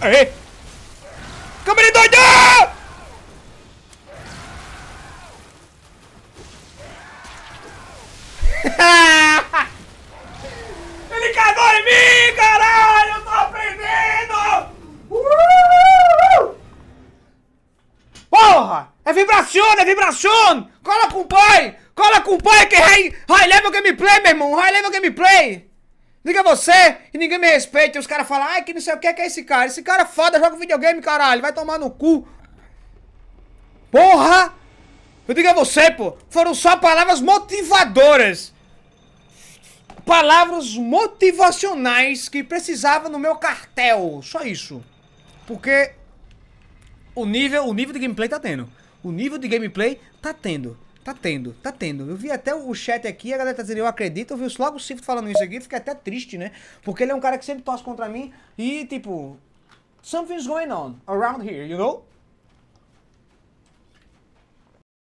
Aê! Câmera doida! Ele cagou em mim, caralho! Eu tô aprendendo! Porra! É vibração, é vibração! Cola com o pai! Cola com o pai que é high, high level gameplay, meu irmão! High level gameplay! Liga você e ninguém me respeita. E os caras falam, ai, que não sei o que, que é esse cara. Esse cara é foda, joga videogame, caralho. Vai tomar no cu. Porra! Eu digo a você, pô. Foram só palavras motivadoras. Palavras motivacionais que precisava no meu cartel. Só isso. Porque o nível, o nível de gameplay tá tendo. O nível de gameplay tá tendo. Tá tendo, tá tendo. Eu vi até o chat aqui, a galera tá dizendo, eu acredito. Eu vi logo o Sifto falando isso aqui, fiquei até triste, né? Porque ele é um cara que sempre torce contra mim e, tipo, something's going on around here, you know?